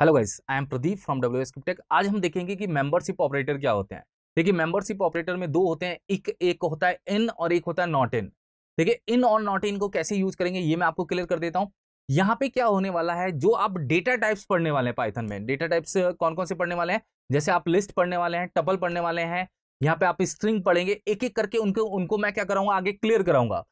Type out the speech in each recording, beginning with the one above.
hello guys I am Pradeep from W Scriptech आज हम देखेंगे कि मेंबरशिप ऑपरेटर क्या होते हैं देखिए मेंबरशिप ऑपरेटर में दो होते हैं एक एक होता है इन और एक होता है नॉट इन देखिए इन और नॉट इन को कैसे यूज करेंगे ये मैं आपको क्लियर कर देता हूँ यहाँ पे क्या होने वाला है जो आप डेटा टाइप्स पढ़ने वाले हैं पाइथन में डेटा टाइप्स कौन कौन से पढ़ने वाले हैं जैसे आप लिस्ट पढ़ने वाले हैं टपल पढ़ने वाले हैं यहाँ पे आप स्ट्रिंग पढ़ेंगे एक एक करके उनको उनको मैं क्या कराऊंगा आगे क्लियर कराऊंगा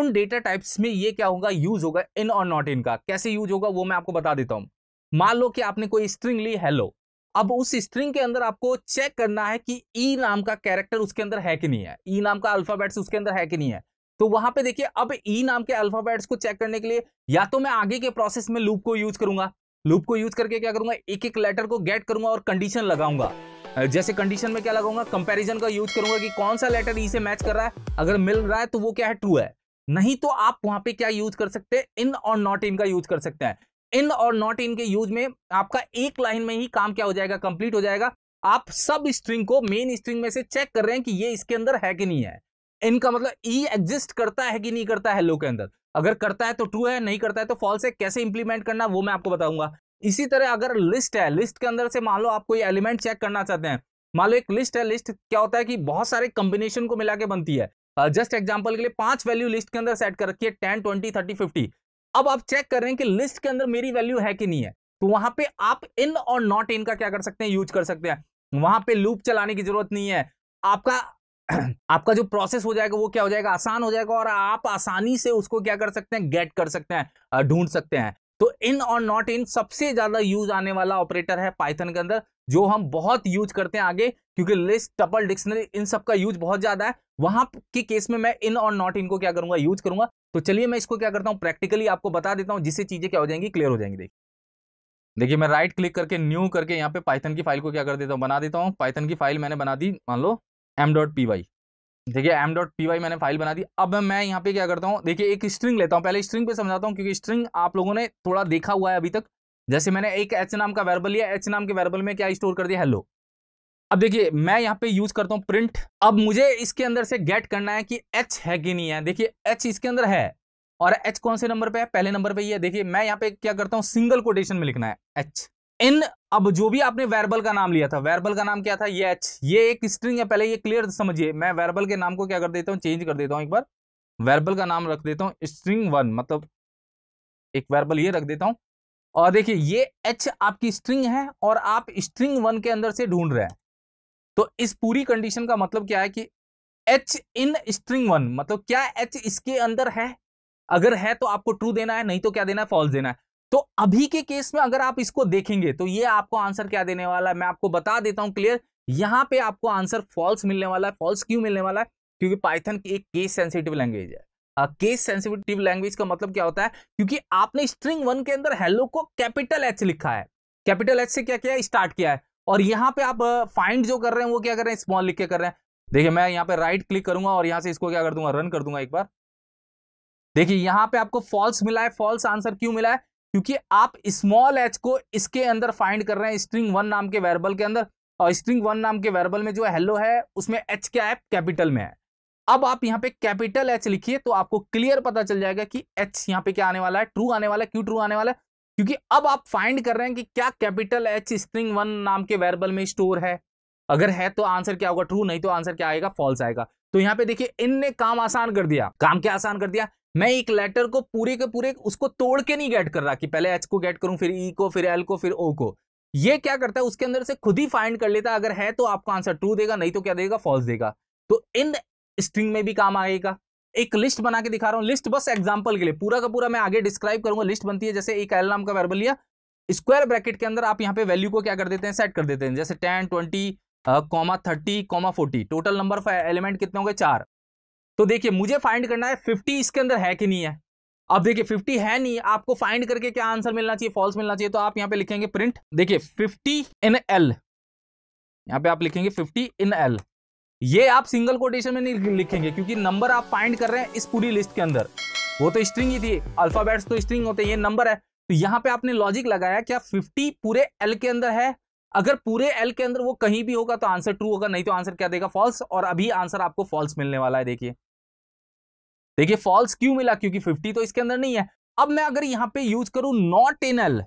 उन डेटा टाइप्स में ये क्या होगा यूज होगा इन और नॉट इन का कैसे यूज होगा वो मैं आपको बता देता हूँ मान लो कि आपने कोई स्ट्रिंग ली हेलो अब उस स्ट्रिंग के अंदर आपको चेक करना है कि ई e नाम का कैरेक्टर उसके अंदर है कि नहीं है ई e नाम का अल्फाबेट्स उसके अंदर है कि नहीं है तो वहां पे देखिए अब ई e नाम के अल्फाबेट्स को चेक करने के लिए या तो मैं आगे के प्रोसेस में लूप को यूज करूंगा लूप को यूज करके क्या करूंगा एक एक लेटर को गेट करूंगा और कंडीशन लगाऊंगा जैसे कंडीशन में क्या लगाऊंगा कंपैरिजन का यूज करूंगा कि कौन सा लेटर ई से मैच कर रहा है अगर मिल रहा है तो वो क्या है ट्रू है नहीं तो आप वहां पे क्या यूज कर सकते हैं इन और नॉट इन का यूज कर सकते हैं इन और नॉट इन के यूज में आपका एक लाइन में ही काम क्या हो जाएगा कंप्लीट हो जाएगा आप सब स्ट्रिंग को मेन स्ट्रिंग में से चेक कर रहे हैं कि ये इसके अंदर है कि नहीं है इनका मतलब ई e एग्जिस्ट करता है कि नहीं करता है लो के अंदर अगर करता है तो ट्रू है नहीं करता है तो फॉल्स है कैसे इंप्लीमेंट करना वो मैं आपको बताऊंगा इसी तरह अगर लिस्ट है लिस्ट के अंदर से मान लो आप कोई एलिमेंट चेक करना चाहते हैं मान लो एक लिस्ट है लिस्ट क्या होता है कि बहुत सारे कॉम्बिनेशन को मिला के बनती है जस्ट uh, एग्जाम्पल के लिए पांच वैल्यू लिस्ट के अंदर सेट कर रखी है टेन ट्वेंटी थर्टी फिफ्टी अब आप चेक कर रहे हैं कि लिस्ट के अंदर मेरी वैल्यू है कि नहीं है तो वहां पे आप इन और नॉट इन का क्या कर सकते हैं यूज कर सकते हैं वहां पे लूप चलाने की जरूरत नहीं है आपका आपका जो प्रोसेस हो जाएगा वो क्या हो जाएगा आसान हो जाएगा और आप आसानी से उसको क्या कर सकते हैं गेट कर सकते हैं ढूंढ सकते हैं तो इन और नॉट इन सबसे ज्यादा यूज आने वाला ऑपरेटर है पाइथन के अंदर जो हम बहुत यूज करते हैं आगे क्योंकि लिस्ट टपल डिक्शनरी इन सब का यूज बहुत ज्यादा है वहां के केस में मैं इन और नॉट इन को क्या करूंगा यूज करूंगा तो चलिए मैं इसको क्या करता हूं प्रैक्टिकली आपको बता देता हूं जिससे चीजें क्या हो जाएंगी क्लियर हो जाएंगी देखिए देखिए मैं राइट क्लिक करके न्यू करके यहाँ पे पाइथन की फाइल को क्या कर देता हूँ बना देता हूँ पाइथन की फाइल मैंने बना दी मान लो एम डॉट पी वाई देखिए एम डॉट पी वाई मैंने फाइल बना दी अब मैं यहाँ पे क्या करता हूँ देखिए एक स्ट्रिंग लेता हूँ पहले स्ट्रिंग पे समझाता हूँ क्योंकि स्ट्रिंग आप लोगों ने थोड़ा देखा हुआ है अभी तक जैसे मैंने एक एच नाम का वेरबल लिया एच नाम के वेरबल में क्या स्टोर कर दिया हेलो अब देखिए मैं यहाँ पे यूज करता हूँ प्रिंट अब मुझे इसके अंदर से गेट करना है कि एच है कि नहीं है देखिए एच इसके अंदर है और एच कौन से नंबर पे है पहले नंबर पे ये देखिए मैं यहाँ पे क्या करता हूँ सिंगल कोटेशन में लिखना है एच इन अब जो भी आपने वेरबल का नाम लिया था वेरबल का नाम क्या था ये एच ये एक स्ट्रिंग है पहले ये क्लियर समझिए मैं वेरबल के नाम को क्या कर देता हूँ चेंज कर देता हूँ एक बार वेरबल का नाम रख देता हूँ स्ट्रिंग वन मतलब एक वेरबल ये रख देता हूँ और देखिए ये एच आपकी स्ट्रिंग है और आप स्ट्रिंग वन के अंदर से ढूंढ रहे हैं तो इस पूरी कंडीशन का मतलब क्या है कि एच इन स्ट्रिंग वन मतलब क्या एच इसके अंदर है अगर है तो आपको ट्रू देना है नहीं तो क्या देना है फॉल्स देना है तो अभी के केस में अगर आप इसको देखेंगे तो ये आपको आंसर क्या देने वाला है मैं आपको बता देता हूं क्लियर यहां पे आपको आंसर फॉल्स मिलने वाला है फॉल्स क्यों मिलने वाला है क्योंकि पाइथन की एक केस सेंसिटिव लैंग्वेज है केस सेंसिटिव लैंग्वेज का मतलब क्या होता है क्योंकि आपने स्ट्रिंग वन के अंदर हेलो को कैपिटल एच लिखा है कैपिटल एच से क्या किया स्टार्ट किया है और यहाँ पे आप फाइंड जो कर रहे हैं वो क्या कर रहे हैं स्मॉल लिख के कर रहे हैं देखिए मैं यहाँ पे राइट क्लिक करूंगा और यहाँ से इसको क्या कर दूंगा रन कर दूंगा एक बार देखिए यहाँ पे आपको फॉल्स मिला है फॉल्स आंसर क्यों मिला है क्योंकि आप स्मॉल एच को इसके अंदर फाइंड कर रहे हैं स्ट्रिंग वन नाम के वेरबल के अंदर और स्ट्रिंग वन नाम के वेरबल में जो हेलो है उसमें एच क्या है कैपिटल में है अब आप यहाँ पे कैपिटल एच लिखिए तो आपको क्लियर पता चल जाएगा कि एच यहाँ पे क्या आने वाला है ट्रू आने वाला है क्यों ट्रू आने वाला है क्योंकि अब आप फाइंड कर रहे हैं कि क्या कैपिटल एच स्ट्रिंग वन नाम के वेरबल में स्टोर है अगर है तो आंसर क्या होगा ट्रू नहीं तो आंसर क्या आएगा फॉल्स आएगा तो यहाँ पे देखिए इनने काम आसान कर दिया काम क्या आसान कर दिया मैं एक लेटर को पूरे के पूरे उसको तोड़ के नहीं गेट कर रहा कि पहले एच को गेट करूं फिर ई e को फिर एल को फिर ओ को ये क्या करता है उसके अंदर से खुद ही फाइंड कर लेता अगर है तो आपको आंसर ट्रू देगा नहीं तो क्या देगा फॉल्स देगा तो इन स्ट्रिंग में भी काम आएगा एक लिस्ट बना के दिखा रहा हूँ लिस्ट बस एग्जाम्पल के लिए पूरा का पूरा मैं आगे डिस्क्राइब करूंगा लिस्ट बनती है जैसे एक एल नाम का वेरबल लिया स्क्वायर ब्रैकेट के अंदर आप यहाँ पे वैल्यू को क्या कर देते हैं सेट कर देते हैं जैसे ten twenty comma thirty comma forty total number of element कितने होंगे चार तो देखिए मुझे फाइंड करना है फिफ्टी इसके अंदर है कि नहीं है अब देखिए फिफ्टी है नहीं आपको फाइंड करके क्या आंसर मिलना चाहिए फॉल्स मिलना चाहिए तो आप यहाँ पे लिखेंगे प्रिंट देखिए फिफ्टी इन एल यहाँ पे आप लिखेंगे फिफ्टी इन एल ये आप सिंगल कोटेशन में नहीं लिखेंगे क्योंकि नंबर आप फाइंड कर रहे हैं इस पूरी लिस्ट के अंदर वो तो स्ट्रिंग ही थी अल्फाबेट्स तो स्ट्रिंग होते हैं ये नंबर है तो यहाँ पे आपने लॉजिक लगाया क्या 50 पूरे एल के अंदर है अगर पूरे एल के अंदर वो कहीं भी होगा तो आंसर ट्रू होगा नहीं तो आंसर क्या देगा फॉल्स और अभी आंसर आपको फॉल्स मिलने वाला है देखिए देखिए फॉल्स क्यों मिला क्योंकि 50 तो इसके अंदर नहीं है अब मैं अगर यहाँ पे यूज करूं नॉट इन एल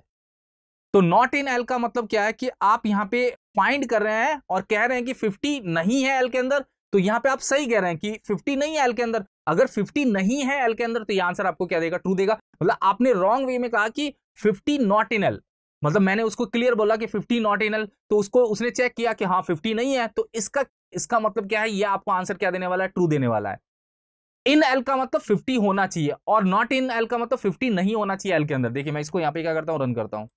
तो नॉट इन एल का मतलब क्या है कि आप यहाँ पे फाइंड कर रहे हैं और कह रहे हैं कि फिफ्टी नहीं है एल के अंदर तो यहाँ पे आप सही कह रहे हैं कि 50 नहीं है एल के अंदर अगर 50 नहीं है एल के अंदर तो ये आंसर आपको क्या देगा ट्रू देगा मतलब आपने रॉन्ग वे में कहा कि 50 नॉट इन एल मतलब मैंने उसको क्लियर बोला कि 50 नॉट इन एल तो उसको उसने चेक किया कि हाँ फिफ्टी नहीं है तो इसका इसका मतलब क्या है यह आपको आंसर क्या देने वाला है ट्रू देने वाला है इन एल का मतलब फिफ्टी होना चाहिए और नॉट इन एल का मतलब फिफ्टी नहीं होना चाहिए एल के अंदर देखिए मैं इसको यहाँ पे क्या करता हूँ रन करता हूँ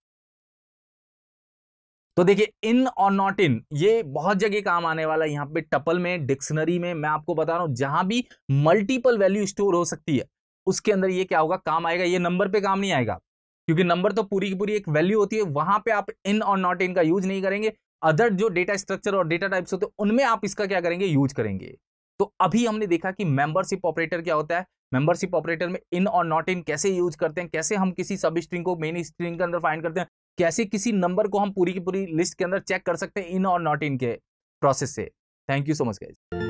तो देखिए इन और नॉट इन ये बहुत जगह काम आने वाला है यहाँ पे टपल में डिक्शनरी में मैं आपको बता रहा हूँ जहां भी मल्टीपल वैल्यू स्टोर हो सकती है उसके अंदर ये क्या होगा काम आएगा ये नंबर पे काम नहीं आएगा क्योंकि नंबर तो पूरी की पूरी एक वैल्यू होती है वहां पे आप इन और नॉट इन का यूज नहीं करेंगे अदर जो डेटा स्ट्रक्चर और डेटा टाइप्स होते हैं उनमें आप इसका क्या करेंगे यूज करेंगे तो अभी हमने देखा कि मेंबरशिप ऑपरेटर क्या होता है मेंबरशिप ऑपरेटर में इन और नॉट इन कैसे यूज करते हैं कैसे हम किसी सब स्ट्रिंग को मेन स्ट्रिंग के अंदर फाइंड करते हैं कैसे किसी नंबर को हम पूरी की पूरी लिस्ट के अंदर चेक कर सकते हैं इन और नॉट इन के प्रोसेस से thank you so much guys